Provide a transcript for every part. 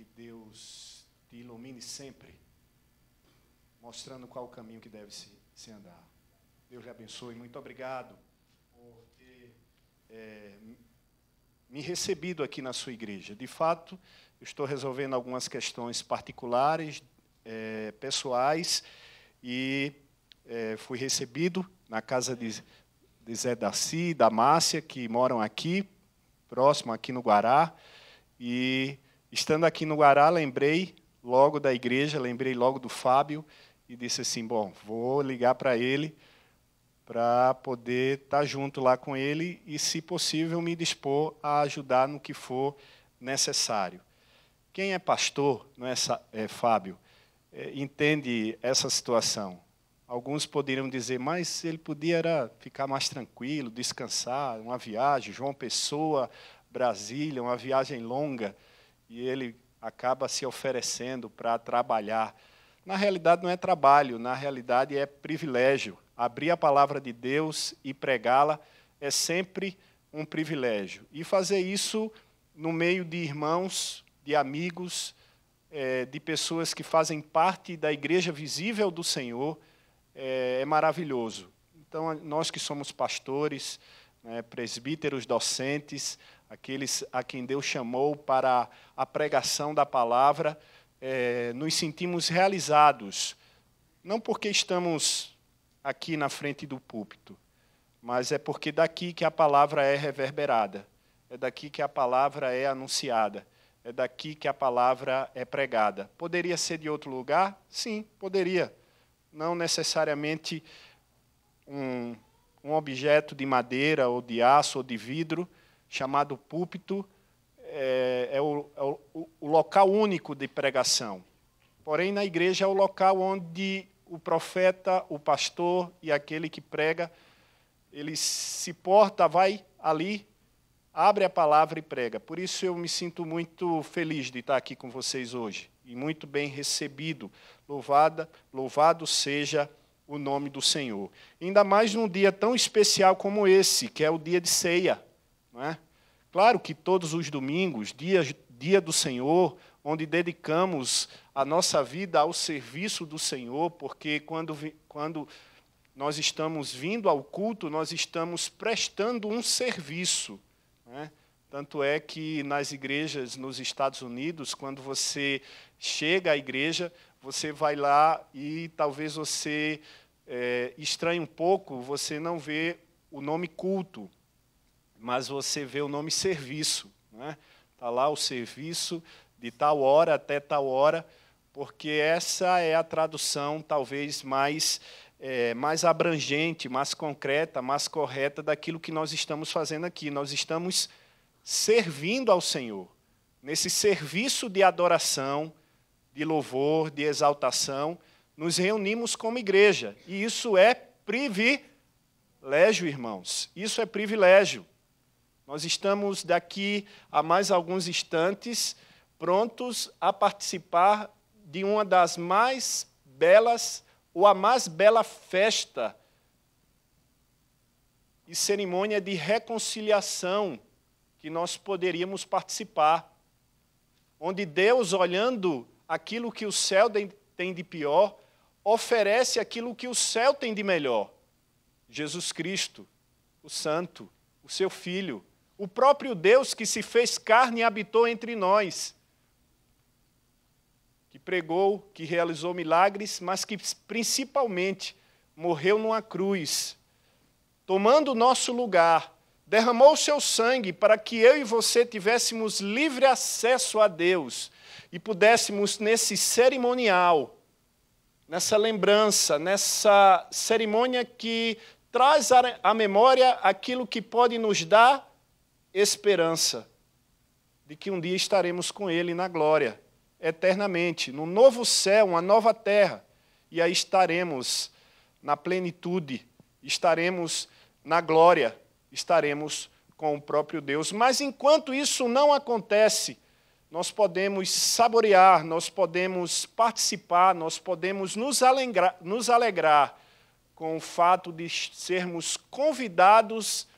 que Deus te ilumine sempre, mostrando qual o caminho que deve se, se andar. Deus lhe abençoe. Muito obrigado por ter é, me recebido aqui na sua igreja. De fato, eu estou resolvendo algumas questões particulares, é, pessoais, e é, fui recebido na casa de, de Zé Darcy, da Márcia, que moram aqui, próximo aqui no Guará, e Estando aqui no Guará, lembrei logo da igreja, lembrei logo do Fábio e disse assim: bom, vou ligar para ele para poder estar tá junto lá com ele e, se possível, me dispor a ajudar no que for necessário. Quem é pastor, não é, é Fábio, é, entende essa situação. Alguns poderiam dizer, mas ele podia era ficar mais tranquilo, descansar, uma viagem, João Pessoa, Brasília, uma viagem longa e ele acaba se oferecendo para trabalhar. Na realidade, não é trabalho, na realidade, é privilégio. Abrir a palavra de Deus e pregá-la é sempre um privilégio. E fazer isso no meio de irmãos, de amigos, é, de pessoas que fazem parte da igreja visível do Senhor é, é maravilhoso. Então, nós que somos pastores, né, presbíteros, docentes, aqueles a quem Deus chamou para a pregação da palavra, é, nos sentimos realizados, não porque estamos aqui na frente do púlpito, mas é porque daqui que a palavra é reverberada, é daqui que a palavra é anunciada, é daqui que a palavra é pregada. Poderia ser de outro lugar? Sim, poderia. Não necessariamente um, um objeto de madeira ou de aço ou de vidro chamado púlpito, é, é, o, é o, o local único de pregação. Porém, na igreja é o local onde o profeta, o pastor e aquele que prega, ele se porta, vai ali, abre a palavra e prega. Por isso eu me sinto muito feliz de estar aqui com vocês hoje e muito bem recebido. Louvada, louvado seja o nome do Senhor. Ainda mais num dia tão especial como esse, que é o dia de ceia. Não é? Claro que todos os domingos, dia, dia do Senhor, onde dedicamos a nossa vida ao serviço do Senhor, porque quando, quando nós estamos vindo ao culto, nós estamos prestando um serviço. É? Tanto é que nas igrejas nos Estados Unidos, quando você chega à igreja, você vai lá e talvez você é, estranhe um pouco, você não vê o nome culto mas você vê o nome serviço. Né? Está lá o serviço de tal hora até tal hora, porque essa é a tradução talvez mais, é, mais abrangente, mais concreta, mais correta daquilo que nós estamos fazendo aqui. Nós estamos servindo ao Senhor, nesse serviço de adoração, de louvor, de exaltação. Nos reunimos como igreja, e isso é privilégio, irmãos, isso é privilégio. Nós estamos daqui a mais alguns instantes prontos a participar de uma das mais belas ou a mais bela festa e cerimônia de reconciliação que nós poderíamos participar, onde Deus, olhando aquilo que o céu tem de pior, oferece aquilo que o céu tem de melhor: Jesus Cristo, o Santo, o seu Filho o próprio Deus que se fez carne e habitou entre nós, que pregou, que realizou milagres, mas que principalmente morreu numa cruz, tomando o nosso lugar, derramou o seu sangue para que eu e você tivéssemos livre acesso a Deus e pudéssemos, nesse cerimonial, nessa lembrança, nessa cerimônia que traz à memória aquilo que pode nos dar esperança de que um dia estaremos com Ele na glória, eternamente, no novo céu, uma nova terra, e aí estaremos na plenitude, estaremos na glória, estaremos com o próprio Deus. Mas enquanto isso não acontece, nós podemos saborear, nós podemos participar, nós podemos nos alegrar, nos alegrar com o fato de sermos convidados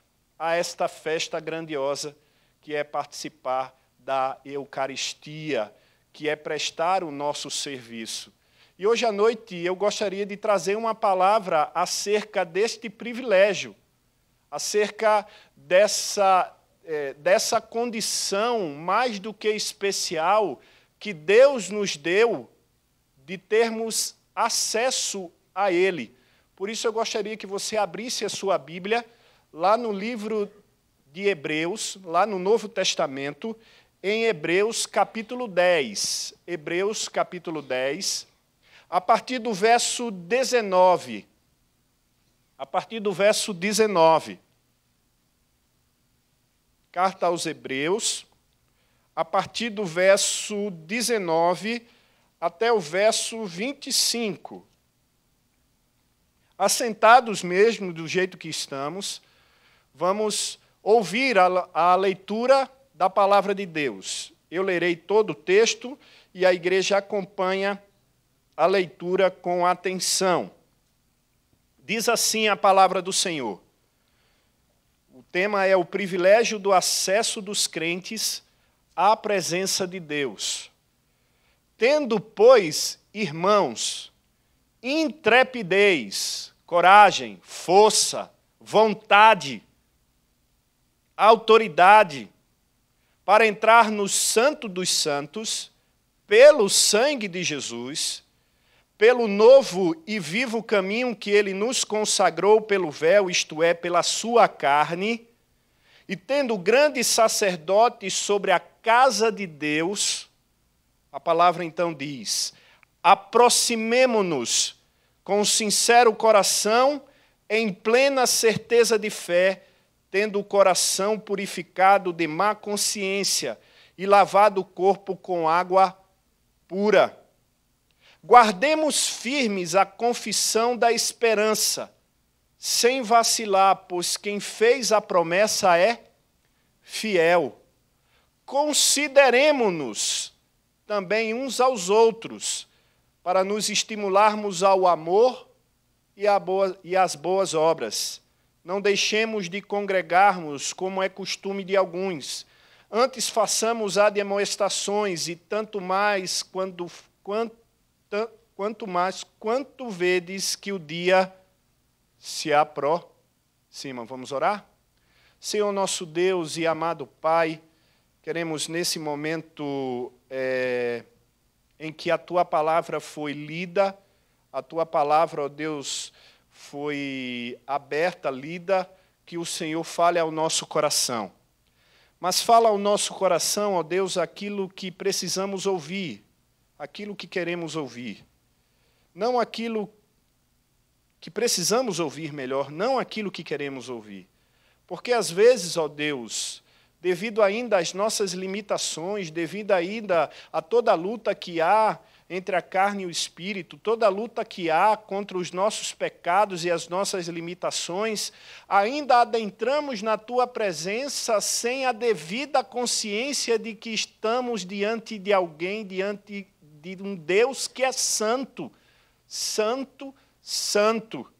a esta festa grandiosa que é participar da Eucaristia, que é prestar o nosso serviço. E hoje à noite eu gostaria de trazer uma palavra acerca deste privilégio, acerca dessa, é, dessa condição mais do que especial que Deus nos deu de termos acesso a Ele. Por isso eu gostaria que você abrisse a sua Bíblia lá no livro de Hebreus, lá no Novo Testamento, em Hebreus capítulo 10. Hebreus capítulo 10, a partir do verso 19. A partir do verso 19. Carta aos Hebreus, a partir do verso 19 até o verso 25. Assentados mesmo do jeito que estamos, vamos ouvir a, a leitura da palavra de Deus. Eu lerei todo o texto e a igreja acompanha a leitura com atenção. Diz assim a palavra do Senhor. O tema é o privilégio do acesso dos crentes à presença de Deus. Tendo, pois, irmãos, intrepidez, coragem, força, vontade, autoridade para entrar no Santo dos Santos pelo sangue de Jesus, pelo novo e vivo caminho que ele nos consagrou pelo véu, isto é, pela sua carne, e tendo grande sacerdote sobre a casa de Deus, a palavra então diz: aproximemo-nos com sincero coração, em plena certeza de fé, tendo o coração purificado de má consciência e lavado o corpo com água pura. Guardemos firmes a confissão da esperança, sem vacilar, pois quem fez a promessa é fiel. Consideremos-nos também uns aos outros, para nos estimularmos ao amor e, às boas obras não deixemos de congregarmos, como é costume de alguns. Antes façamos ademoestações e tanto mais quando, quanto, quanto mais quanto vedes que o dia se aproxima. Vamos orar? Senhor nosso Deus e amado Pai, queremos nesse momento é, em que a Tua palavra foi lida, a Tua palavra, ó Deus, foi aberta, lida, que o Senhor fale ao nosso coração. Mas fala ao nosso coração, ó Deus, aquilo que precisamos ouvir, aquilo que queremos ouvir. Não aquilo que precisamos ouvir melhor, não aquilo que queremos ouvir. Porque às vezes, ó Deus, devido ainda às nossas limitações, devido ainda a toda a luta que há entre a carne e o espírito, toda luta que há contra os nossos pecados e as nossas limitações, ainda adentramos na tua presença sem a devida consciência de que estamos diante de alguém, diante de um Deus que é santo, santo, santo.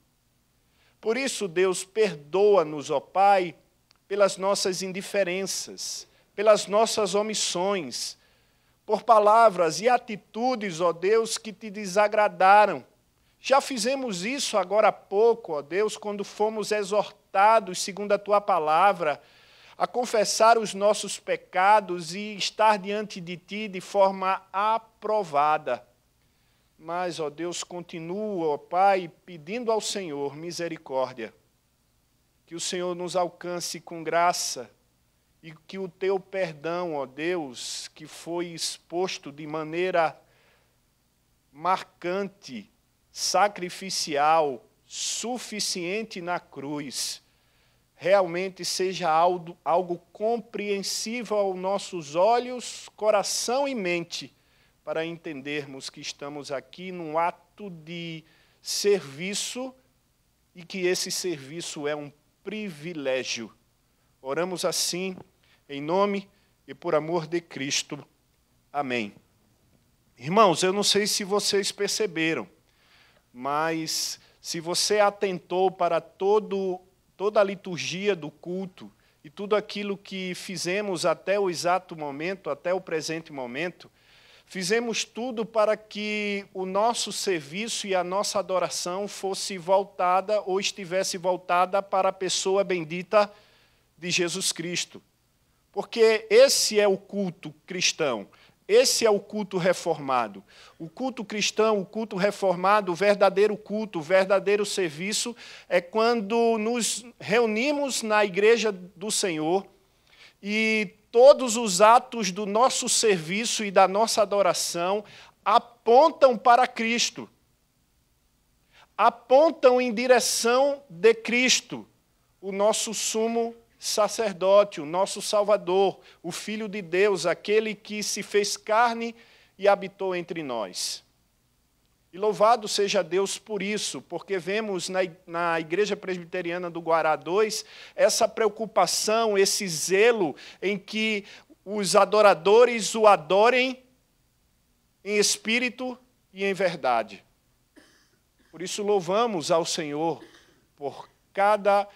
Por isso, Deus, perdoa-nos, ó Pai, pelas nossas indiferenças, pelas nossas omissões por palavras e atitudes, ó Deus, que te desagradaram. Já fizemos isso agora há pouco, ó Deus, quando fomos exortados, segundo a tua palavra, a confessar os nossos pecados e estar diante de ti de forma aprovada. Mas, ó Deus, continua, ó Pai, pedindo ao Senhor misericórdia, que o Senhor nos alcance com graça e que o teu perdão, ó Deus, que foi exposto de maneira marcante, sacrificial, suficiente na cruz, realmente seja algo, algo compreensível aos nossos olhos, coração e mente, para entendermos que estamos aqui num ato de serviço e que esse serviço é um privilégio. Oramos assim em nome e por amor de Cristo. Amém. Irmãos, eu não sei se vocês perceberam, mas se você atentou para todo, toda a liturgia do culto e tudo aquilo que fizemos até o exato momento, até o presente momento, fizemos tudo para que o nosso serviço e a nossa adoração fosse voltada ou estivesse voltada para a pessoa bendita de Jesus Cristo. Porque esse é o culto cristão, esse é o culto reformado. O culto cristão, o culto reformado, o verdadeiro culto, o verdadeiro serviço é quando nos reunimos na igreja do Senhor e todos os atos do nosso serviço e da nossa adoração apontam para Cristo. Apontam em direção de Cristo, o nosso sumo sacerdote, o nosso Salvador, o Filho de Deus, aquele que se fez carne e habitou entre nós. E louvado seja Deus por isso, porque vemos na, na Igreja Presbiteriana do Guará 2 essa preocupação, esse zelo em que os adoradores o adorem em espírito e em verdade. Por isso louvamos ao Senhor por cada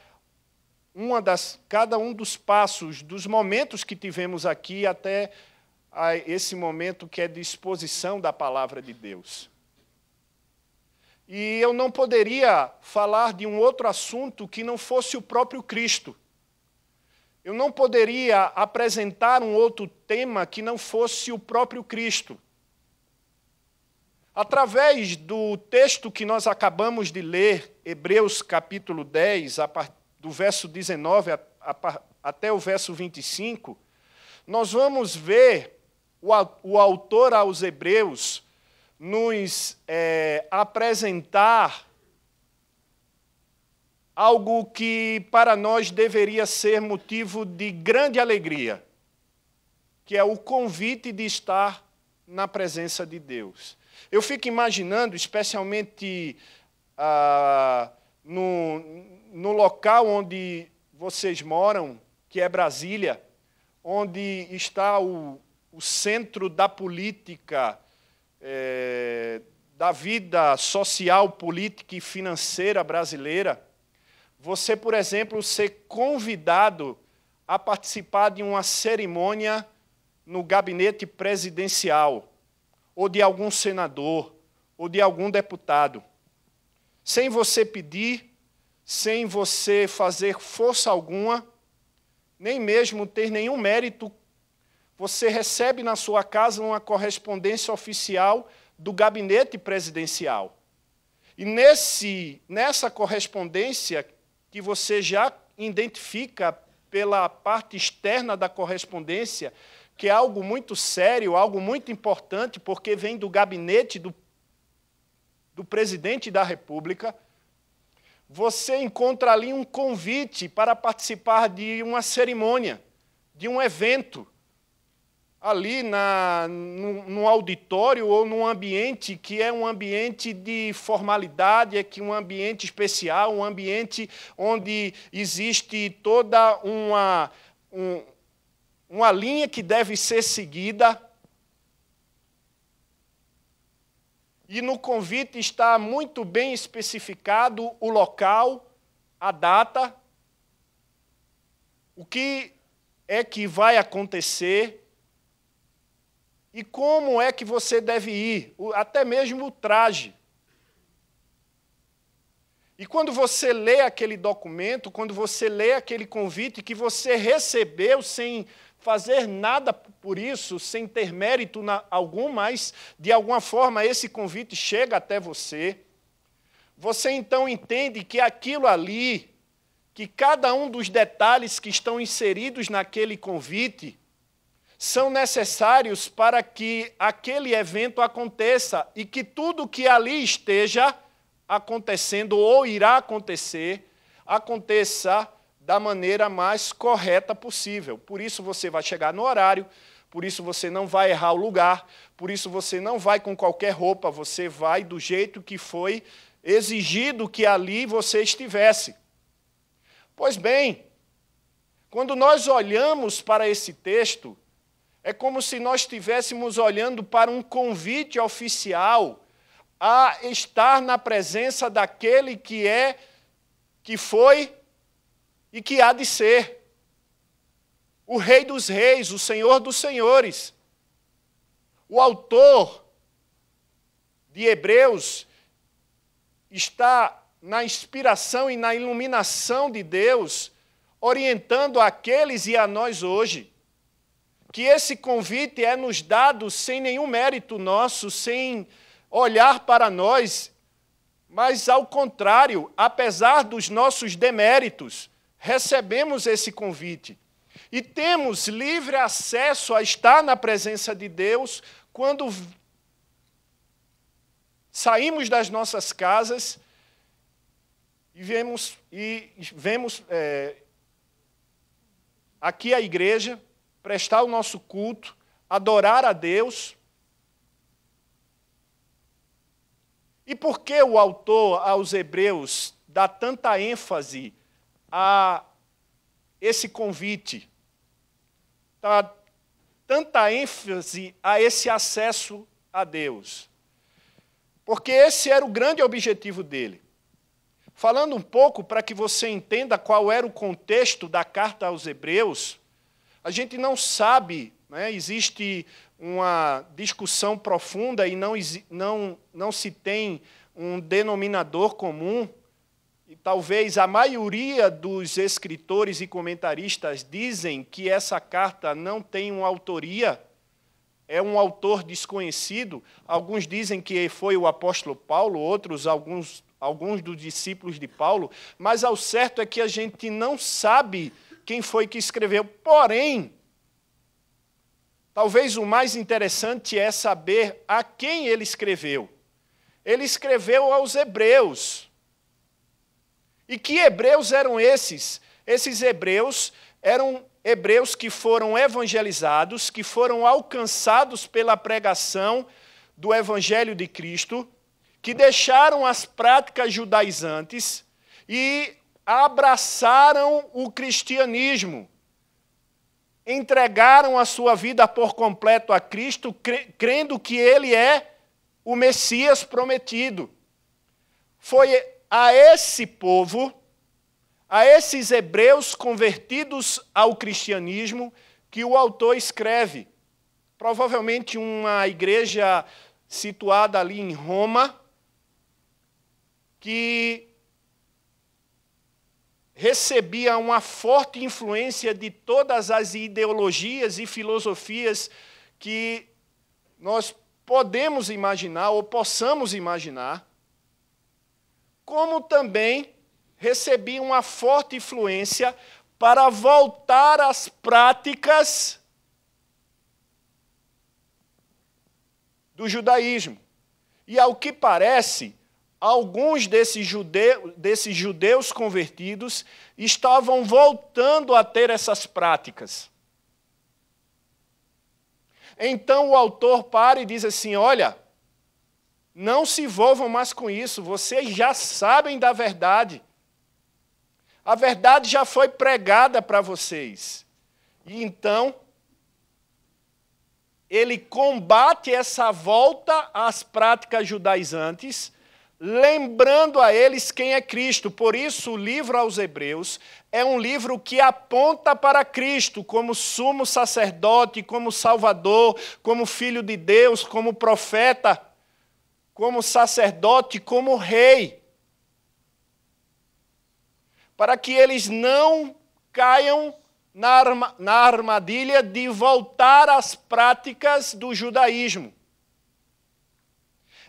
uma das, cada um dos passos, dos momentos que tivemos aqui até esse momento que é de exposição da palavra de Deus. E eu não poderia falar de um outro assunto que não fosse o próprio Cristo. Eu não poderia apresentar um outro tema que não fosse o próprio Cristo. Através do texto que nós acabamos de ler, Hebreus capítulo 10, a partir do verso 19 a, a, até o verso 25, nós vamos ver o, o autor aos Hebreus nos é, apresentar algo que para nós deveria ser motivo de grande alegria, que é o convite de estar na presença de Deus. Eu fico imaginando, especialmente ah, no, no local onde vocês moram, que é Brasília, onde está o, o centro da política, é, da vida social, política e financeira brasileira, você, por exemplo, ser convidado a participar de uma cerimônia no gabinete presidencial, ou de algum senador, ou de algum deputado, sem você pedir sem você fazer força alguma, nem mesmo ter nenhum mérito, você recebe na sua casa uma correspondência oficial do gabinete presidencial. E nesse, nessa correspondência, que você já identifica pela parte externa da correspondência, que é algo muito sério, algo muito importante, porque vem do gabinete do, do presidente da República, você encontra ali um convite para participar de uma cerimônia, de um evento, ali na, no, no auditório ou num ambiente que é um ambiente de formalidade, é que um ambiente especial, um ambiente onde existe toda uma, um, uma linha que deve ser seguida E no convite está muito bem especificado o local, a data, o que é que vai acontecer e como é que você deve ir, até mesmo o traje. E quando você lê aquele documento, quando você lê aquele convite que você recebeu sem fazer nada por isso sem ter mérito algum, mas de alguma forma esse convite chega até você. Você então entende que aquilo ali, que cada um dos detalhes que estão inseridos naquele convite, são necessários para que aquele evento aconteça e que tudo que ali esteja acontecendo ou irá acontecer, aconteça da maneira mais correta possível. Por isso você vai chegar no horário, por isso você não vai errar o lugar, por isso você não vai com qualquer roupa, você vai do jeito que foi exigido que ali você estivesse. Pois bem, quando nós olhamos para esse texto, é como se nós estivéssemos olhando para um convite oficial a estar na presença daquele que é que foi e que há de ser. O Rei dos Reis, o Senhor dos Senhores. O autor de Hebreus está na inspiração e na iluminação de Deus, orientando aqueles e a nós hoje. Que esse convite é nos dado sem nenhum mérito nosso, sem olhar para nós, mas ao contrário, apesar dos nossos deméritos, recebemos esse convite. E temos livre acesso a estar na presença de Deus quando saímos das nossas casas e vemos, e vemos é, aqui a igreja prestar o nosso culto, adorar a Deus. E por que o autor aos Hebreus dá tanta ênfase a esse convite, está tanta ênfase a esse acesso a Deus. Porque esse era o grande objetivo dele. Falando um pouco para que você entenda qual era o contexto da carta aos Hebreus, a gente não sabe, né? existe uma discussão profunda e não, não, não se tem um denominador comum e talvez a maioria dos escritores e comentaristas dizem que essa carta não tem uma autoria, é um autor desconhecido. Alguns dizem que foi o apóstolo Paulo, outros alguns alguns dos discípulos de Paulo, mas ao certo é que a gente não sabe quem foi que escreveu. Porém, talvez o mais interessante é saber a quem ele escreveu. Ele escreveu aos hebreus. E que hebreus eram esses? Esses hebreus eram hebreus que foram evangelizados, que foram alcançados pela pregação do evangelho de Cristo, que deixaram as práticas judaizantes e abraçaram o cristianismo. Entregaram a sua vida por completo a Cristo, crendo que ele é o Messias prometido. Foi a esse povo, a esses hebreus convertidos ao cristianismo, que o autor escreve. Provavelmente uma igreja situada ali em Roma, que recebia uma forte influência de todas as ideologias e filosofias que nós podemos imaginar ou possamos imaginar como também recebi uma forte influência para voltar às práticas do judaísmo. E ao que parece, alguns desses, judeu, desses judeus convertidos estavam voltando a ter essas práticas. Então o autor para e diz assim: olha, não se envolvam mais com isso, vocês já sabem da verdade. A verdade já foi pregada para vocês. E então, ele combate essa volta às práticas judaizantes, lembrando a eles quem é Cristo. Por isso, o livro aos Hebreus é um livro que aponta para Cristo como sumo sacerdote, como salvador, como filho de Deus, como profeta como sacerdote, como rei, para que eles não caiam na, arma, na armadilha de voltar às práticas do judaísmo.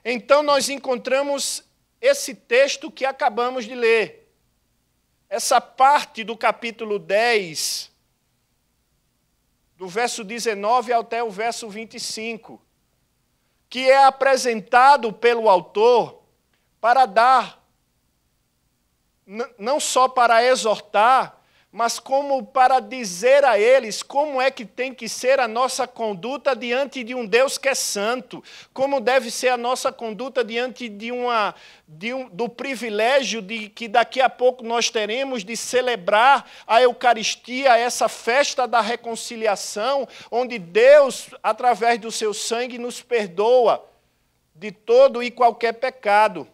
Então, nós encontramos esse texto que acabamos de ler. Essa parte do capítulo 10, do verso 19 até o verso 25 que é apresentado pelo autor para dar, não só para exortar, mas como para dizer a eles como é que tem que ser a nossa conduta diante de um Deus que é santo, como deve ser a nossa conduta diante de uma de um, do privilégio de que daqui a pouco nós teremos de celebrar a Eucaristia, essa festa da reconciliação, onde Deus, através do seu sangue, nos perdoa de todo e qualquer pecado.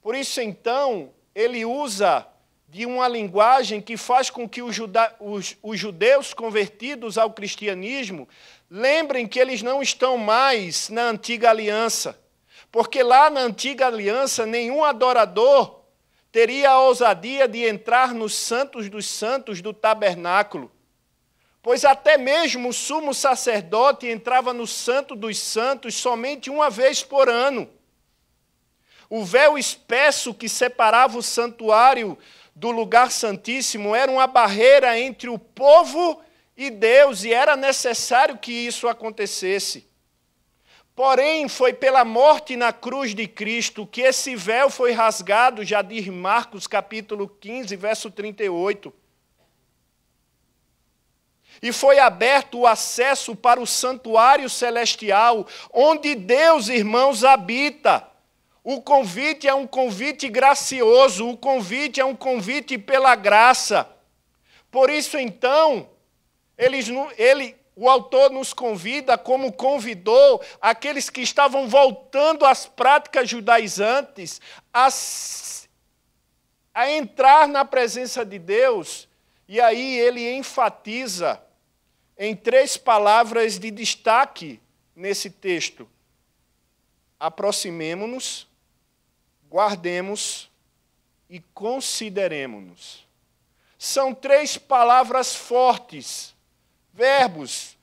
Por isso então, ele usa de uma linguagem que faz com que os, os, os, judeus convertidos ao cristianismo lembrem que eles não estão mais na antiga aliança. Porque lá na antiga aliança, nenhum adorador teria a ousadia de entrar nos santos dos santos do tabernáculo. Pois até mesmo o sumo sacerdote entrava no santo dos santos somente uma vez por ano. O véu espesso que separava o santuário do lugar santíssimo era uma barreira entre o povo e Deus, e era necessário que isso acontecesse. Porém, foi pela morte na cruz de Cristo que esse véu foi rasgado, já diz Marcos capítulo 15, verso 38. E foi aberto o acesso para o santuário celestial, onde Deus, irmãos, habita. O convite é um convite gracioso, o convite é um convite pela graça. Por isso, então, eles, ele, o autor nos convida, como convidou aqueles que estavam voltando às práticas judaizantes, a, a entrar na presença de Deus. E aí ele enfatiza em três palavras de destaque nesse texto: aproximemo-nos guardemos e consideremos-nos. São três palavras fortes, verbos,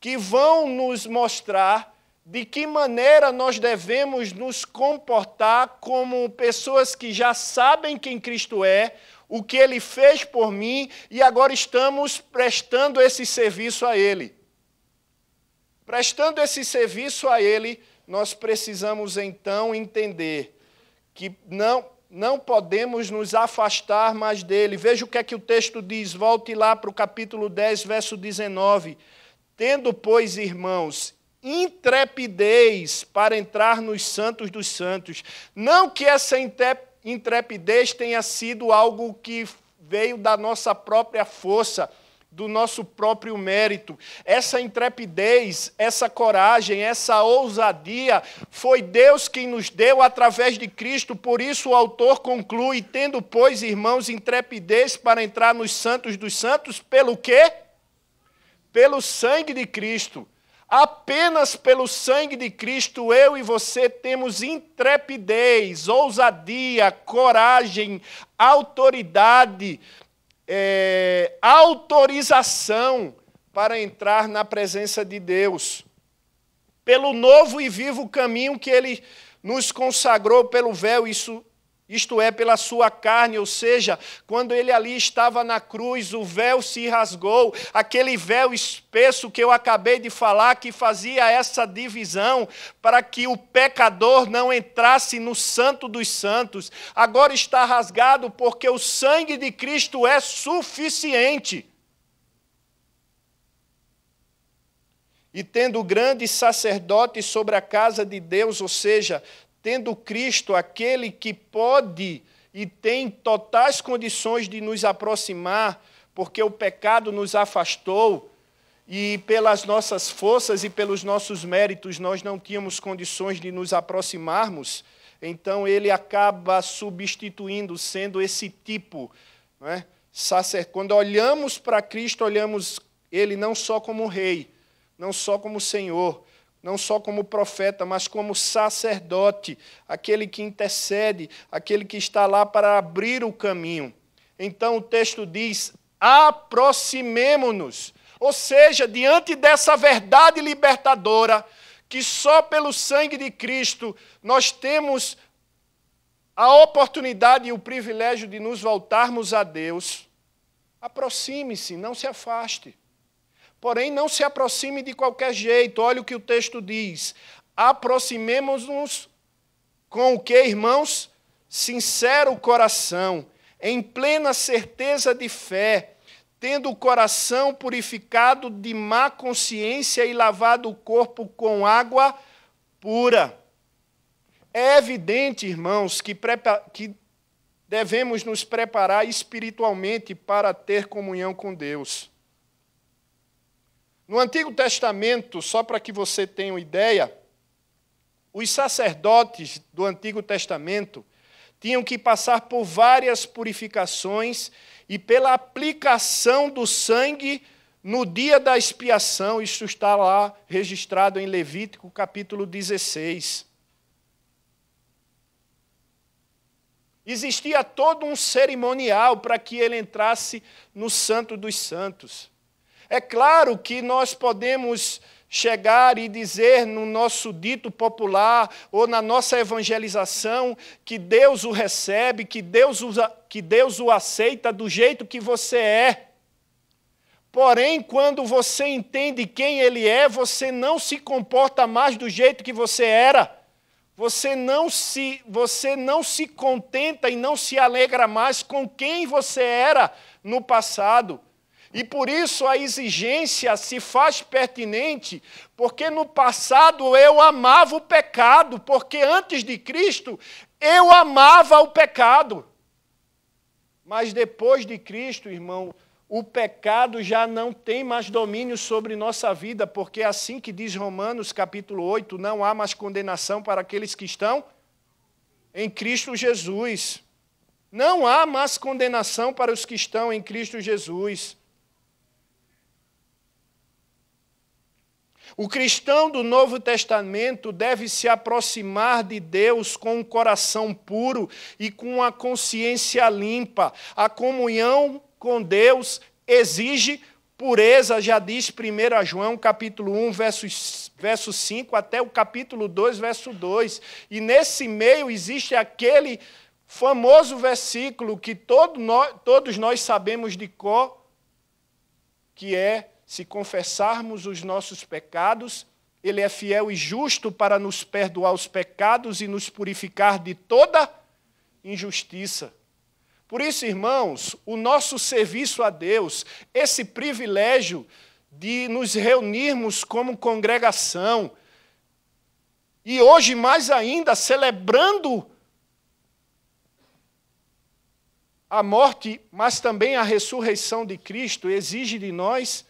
que vão nos mostrar de que maneira nós devemos nos comportar como pessoas que já sabem quem Cristo é, o que ele fez por mim e agora estamos prestando esse serviço a ele. Prestando esse serviço a ele, nós precisamos então entender que não, não podemos nos afastar mais dele. Veja o que é que o texto diz, volte lá para o capítulo 10, verso 19. Tendo, pois, irmãos, intrepidez para entrar nos santos dos santos. Não que essa intrepidez tenha sido algo que veio da nossa própria força, do nosso próprio mérito. Essa intrepidez, essa coragem, essa ousadia foi Deus quem nos deu através de Cristo. Por isso o autor conclui: tendo, pois, irmãos, intrepidez para entrar nos santos dos santos, pelo quê? Pelo sangue de Cristo. Apenas pelo sangue de Cristo eu e você temos intrepidez, ousadia, coragem, autoridade é, autorização para entrar na presença de Deus, pelo novo e vivo caminho que ele nos consagrou pelo véu, isso isto é, pela sua carne, ou seja, quando ele ali estava na cruz, o véu se rasgou, aquele véu espesso que eu acabei de falar, que fazia essa divisão para que o pecador não entrasse no Santo dos Santos, agora está rasgado porque o sangue de Cristo é suficiente. E tendo grande sacerdote sobre a casa de Deus, ou seja, tendo Cristo aquele que pode e tem totais condições de nos aproximar, porque o pecado nos afastou e pelas nossas forças e pelos nossos méritos nós não tínhamos condições de nos aproximarmos, então ele acaba substituindo, sendo esse tipo. Né? Quando olhamos para Cristo, olhamos ele não só como rei, não só como Senhor, não só como profeta, mas como sacerdote, aquele que intercede, aquele que está lá para abrir o caminho. Então o texto diz: aproximemo-nos. Ou seja, diante dessa verdade libertadora, que só pelo sangue de Cristo nós temos a oportunidade e o privilégio de nos voltarmos a Deus, aproxime-se, não se afaste. Porém, não se aproxime de qualquer jeito. Olha o que o texto diz. Aproximemos-nos com o que, irmãos? Sincero coração, em plena certeza de fé, tendo o coração purificado de má consciência e lavado o corpo com água pura. É evidente, irmãos, que, que devemos nos preparar espiritualmente para ter comunhão com Deus. No Antigo Testamento, só para que você tenha uma ideia, os sacerdotes do Antigo Testamento tinham que passar por várias purificações e pela aplicação do sangue no dia da expiação, isso está lá registrado em Levítico capítulo 16. Existia todo um cerimonial para que ele entrasse no Santo dos Santos. É claro que nós podemos chegar e dizer no nosso dito popular ou na nossa evangelização que Deus o recebe, que Deus o, que Deus o aceita do jeito que você é. Porém, quando você entende quem Ele é, você não se comporta mais do jeito que você era. Você não se, você não se contenta e não se alegra mais com quem você era no passado. E por isso a exigência se faz pertinente, porque no passado eu amava o pecado, porque antes de Cristo eu amava o pecado. Mas depois de Cristo, irmão, o pecado já não tem mais domínio sobre nossa vida, porque assim que diz Romanos capítulo 8, não há mais condenação para aqueles que estão em Cristo Jesus. Não há mais condenação para os que estão em Cristo Jesus. O cristão do Novo Testamento deve se aproximar de Deus com um coração puro e com a consciência limpa. A comunhão com Deus exige pureza, já diz 1 João capítulo 1, versos, verso 5 até o capítulo 2, verso 2. E nesse meio existe aquele famoso versículo que todo nós, todos nós sabemos de cor, que é se confessarmos os nossos pecados, Ele é fiel e justo para nos perdoar os pecados e nos purificar de toda injustiça. Por isso, irmãos, o nosso serviço a Deus, esse privilégio de nos reunirmos como congregação, e hoje mais ainda celebrando a morte, mas também a ressurreição de Cristo, exige de nós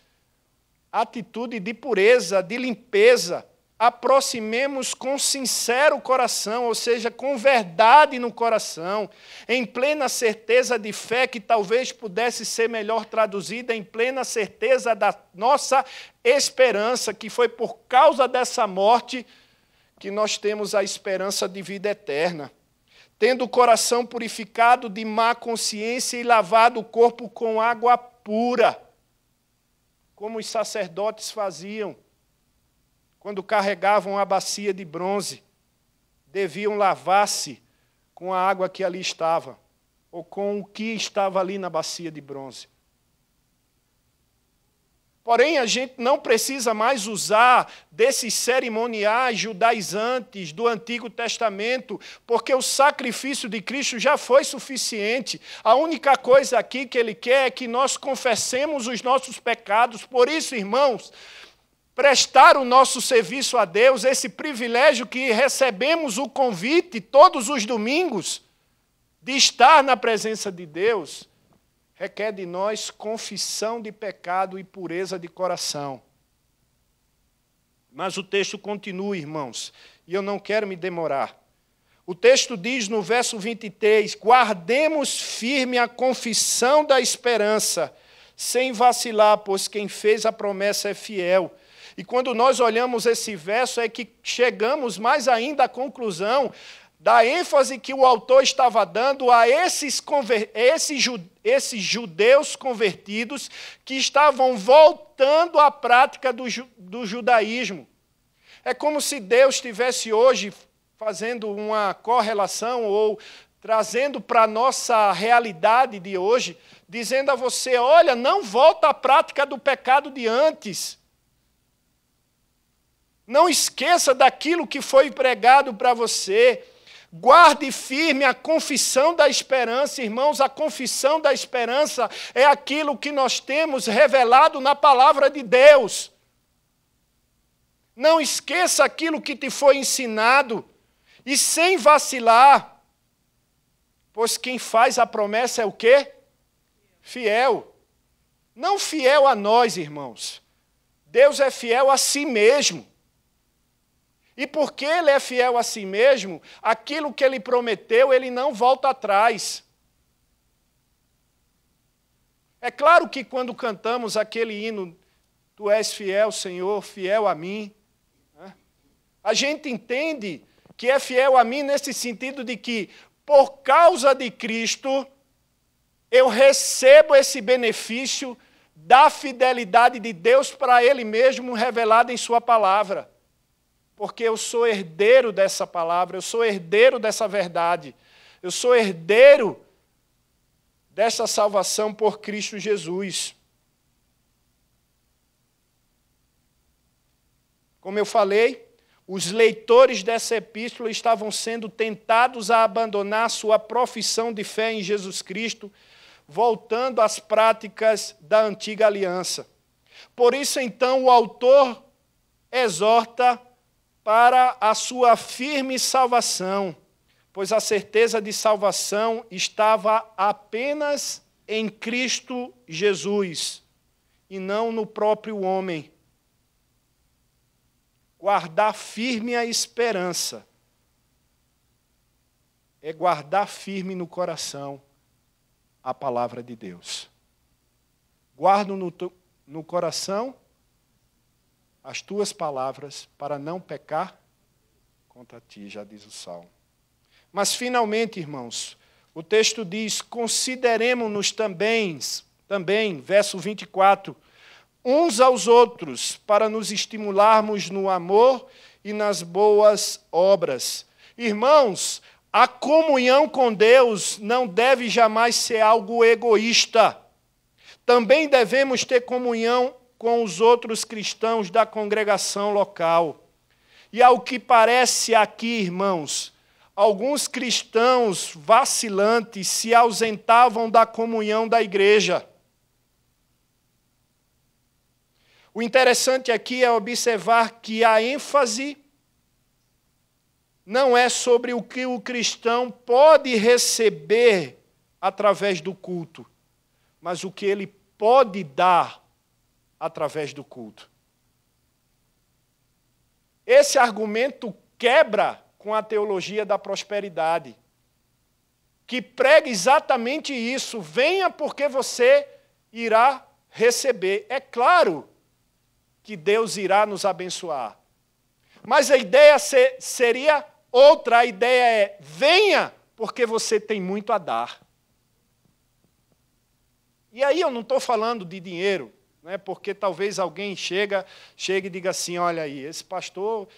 atitude de pureza, de limpeza. Aproximemos com sincero coração, ou seja, com verdade no coração, em plena certeza de fé, que talvez pudesse ser melhor traduzida, em plena certeza da nossa esperança, que foi por causa dessa morte que nós temos a esperança de vida eterna tendo o coração purificado de má consciência e lavado o corpo com água pura como os sacerdotes faziam quando carregavam a bacia de bronze, deviam lavar-se com a água que ali estava, ou com o que estava ali na bacia de bronze. Porém, a gente não precisa mais usar desses cerimoniais judaizantes do Antigo Testamento, porque o sacrifício de Cristo já foi suficiente. A única coisa aqui que ele quer é que nós confessemos os nossos pecados. Por isso, irmãos, prestar o nosso serviço a Deus, esse privilégio que recebemos o convite todos os domingos de estar na presença de Deus requer de nós confissão de pecado e pureza de coração. Mas o texto continua, irmãos, e eu não quero me demorar. O texto diz no verso 23: Guardemos firme a confissão da esperança, sem vacilar, pois quem fez a promessa é fiel. E quando nós olhamos esse verso, é que chegamos mais ainda à conclusão da ênfase que o autor estava dando a esses, esses, esses judeus convertidos que estavam voltando à prática do, do judaísmo. É como se Deus estivesse hoje fazendo uma correlação ou trazendo para a nossa realidade de hoje, dizendo a você: olha, não volta à prática do pecado de antes. Não esqueça daquilo que foi pregado para você. Guarde firme a confissão da esperança, irmãos. A confissão da esperança é aquilo que nós temos revelado na palavra de Deus. Não esqueça aquilo que te foi ensinado e sem vacilar, pois quem faz a promessa é o quê? Fiel. Não fiel a nós, irmãos. Deus é fiel a si mesmo. E porque ele é fiel a si mesmo, aquilo que ele prometeu, ele não volta atrás. É claro que quando cantamos aquele hino, Tu és fiel, Senhor, fiel a mim, né? a gente entende que é fiel a mim nesse sentido de que, por causa de Cristo, eu recebo esse benefício da fidelidade de Deus para Ele mesmo revelado em Sua palavra porque eu sou herdeiro dessa palavra, eu sou herdeiro dessa verdade, eu sou herdeiro dessa salvação por Cristo Jesus. Como eu falei, os leitores dessa epístola estavam sendo tentados a abandonar sua profissão de fé em Jesus Cristo, voltando às práticas da antiga aliança. Por isso, então, o autor exorta para a sua firme salvação, pois a certeza de salvação estava apenas em Cristo Jesus e não no próprio homem. Guardar firme a esperança é guardar firme no coração a palavra de Deus. Guardo no, no coração as tuas palavras para não pecar contra ti, já diz o salmo. Mas finalmente, irmãos, o texto diz: consideremos-nos também, também, verso 24, uns aos outros para nos estimularmos no amor e nas boas obras. Irmãos, a comunhão com Deus não deve jamais ser algo egoísta. Também devemos ter comunhão com os outros cristãos da congregação local. E ao que parece aqui, irmãos, alguns cristãos vacilantes se ausentavam da comunhão da igreja. O interessante aqui é observar que a ênfase não é sobre o que o cristão pode receber através do culto, mas o que ele pode dar através do culto. Esse argumento quebra com a teologia da prosperidade, que prega exatamente isso: venha porque você irá receber. É claro que Deus irá nos abençoar. Mas a ideia ser, seria outra: a ideia é venha porque você tem muito a dar. E aí eu não estou falando de dinheiro, né? Porque talvez alguém chega, chegue e diga assim, olha aí, esse pastor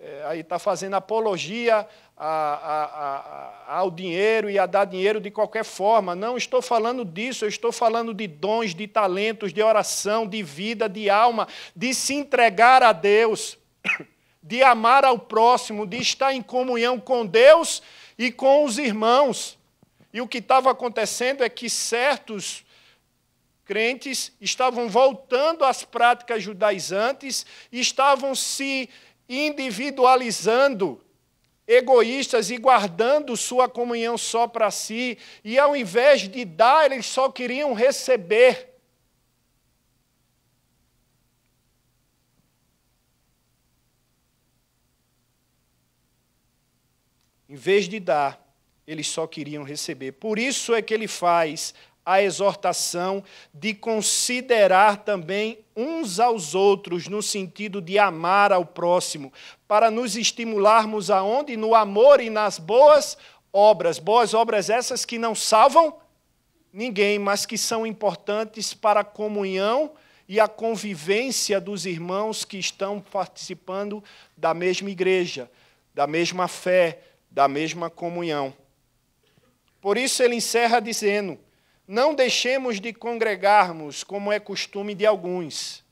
é, aí está fazendo apologia a, a, a, ao dinheiro e a dar dinheiro de qualquer forma. Não estou falando disso, eu estou falando de dons, de talentos, de oração, de vida, de alma, de se entregar a Deus, de amar ao próximo, de estar em comunhão com Deus e com os irmãos. E o que estava acontecendo é que certos crentes estavam voltando às práticas judaizantes, estavam se individualizando, egoístas e guardando sua comunhão só para si, e ao invés de dar, eles só queriam receber. Em vez de dar, eles só queriam receber. Por isso é que ele faz a exortação de considerar também uns aos outros no sentido de amar ao próximo, para nos estimularmos aonde no amor e nas boas obras, boas obras essas que não salvam ninguém, mas que são importantes para a comunhão e a convivência dos irmãos que estão participando da mesma igreja, da mesma fé, da mesma comunhão. Por isso ele encerra dizendo: não deixemos de congregarmos, como é costume de alguns.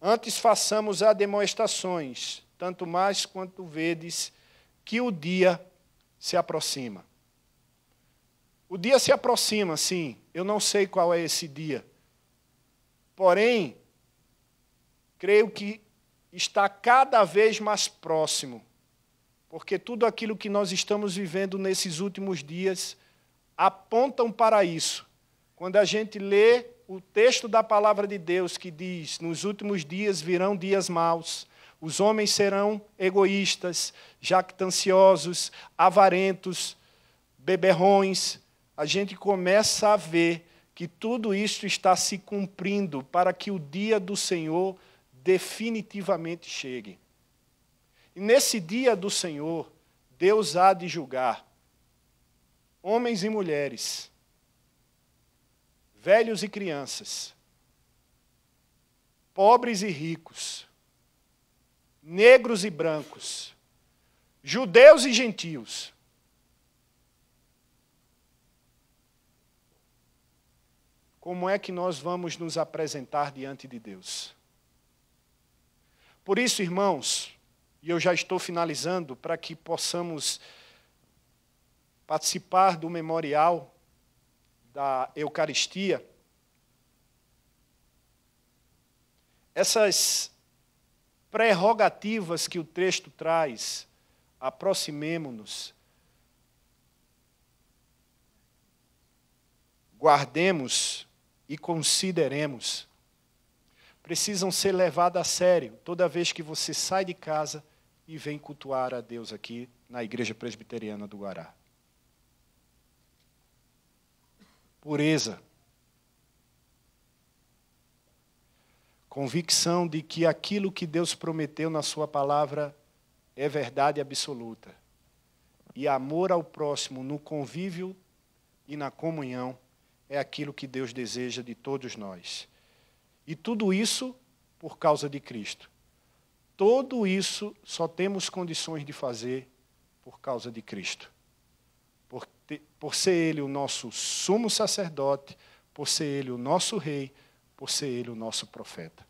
Antes façamos ademoestações, tanto mais quanto vedes que o dia se aproxima. O dia se aproxima, sim. Eu não sei qual é esse dia. Porém, creio que está cada vez mais próximo, porque tudo aquilo que nós estamos vivendo nesses últimos dias apontam para isso. Quando a gente lê o texto da palavra de Deus que diz: Nos últimos dias virão dias maus, os homens serão egoístas, jactanciosos, avarentos, beberrões. A gente começa a ver que tudo isso está se cumprindo para que o dia do Senhor definitivamente chegue. E nesse dia do Senhor, Deus há de julgar homens e mulheres, velhos e crianças, pobres e ricos, negros e brancos, judeus e gentios. Como é que nós vamos nos apresentar diante de Deus? Por isso, irmãos, e eu já estou finalizando para que possamos participar do memorial da Eucaristia, essas prerrogativas que o texto traz, aproximemo-nos, guardemos e consideremos, precisam ser levadas a sério toda vez que você sai de casa e vem cultuar a Deus aqui na Igreja Presbiteriana do Guará. pureza. Convicção de que aquilo que Deus prometeu na Sua palavra é verdade absoluta. E amor ao próximo no convívio e na comunhão é aquilo que Deus deseja de todos nós. E tudo isso por causa de Cristo. Tudo isso só temos condições de fazer por causa de Cristo por, ter, por ser Ele o nosso sumo sacerdote, por ser Ele o nosso rei, por ser Ele o nosso profeta.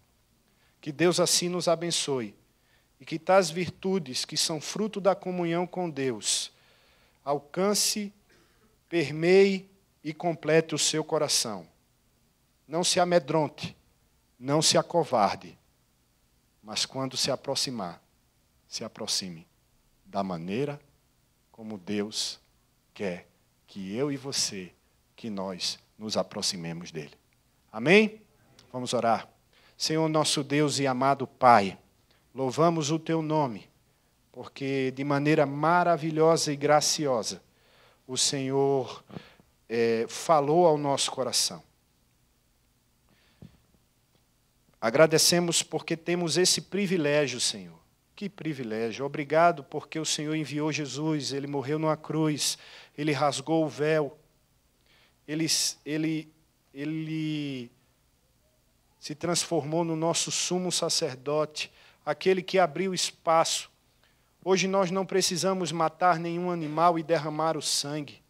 Que Deus assim nos abençoe e que tais virtudes, que são fruto da comunhão com Deus, alcance, permeie e complete o seu coração. Não se amedronte, não se acovarde, mas quando se aproximar, se aproxime da maneira como Deus quer que eu e você, que nós nos aproximemos dele. Amém? Vamos orar. Senhor, nosso Deus e amado Pai, louvamos o teu nome, porque de maneira maravilhosa e graciosa o Senhor é, falou ao nosso coração. Agradecemos porque temos esse privilégio, Senhor. Que privilégio. Obrigado porque o Senhor enviou Jesus, ele morreu numa cruz ele rasgou o véu, ele, ele, ele se transformou no nosso sumo sacerdote, aquele que abriu espaço. Hoje nós não precisamos matar nenhum animal e derramar o sangue.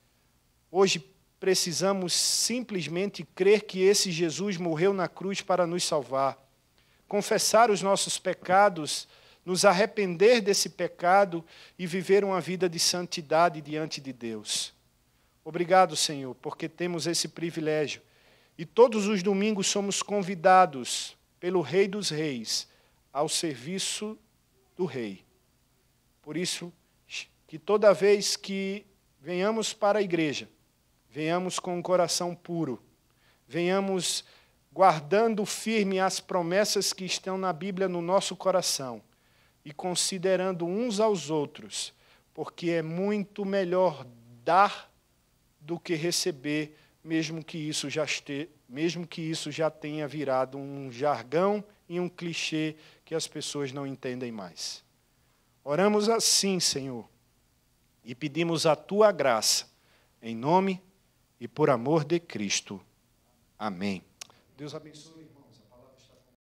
Hoje precisamos simplesmente crer que esse Jesus morreu na cruz para nos salvar, confessar os nossos pecados nos arrepender desse pecado e viver uma vida de santidade diante de Deus. Obrigado, Senhor, porque temos esse privilégio. E todos os domingos somos convidados pelo Rei dos Reis ao serviço do Rei. Por isso, que toda vez que venhamos para a igreja, venhamos com um coração puro, venhamos guardando firme as promessas que estão na Bíblia no nosso coração e considerando uns aos outros, porque é muito melhor dar do que receber, mesmo que isso já, este, mesmo que isso já tenha virado um jargão e um clichê que as pessoas não entendem mais. Oramos assim, Senhor, e pedimos a tua graça, em nome e por amor de Cristo. Amém. Deus abençoe.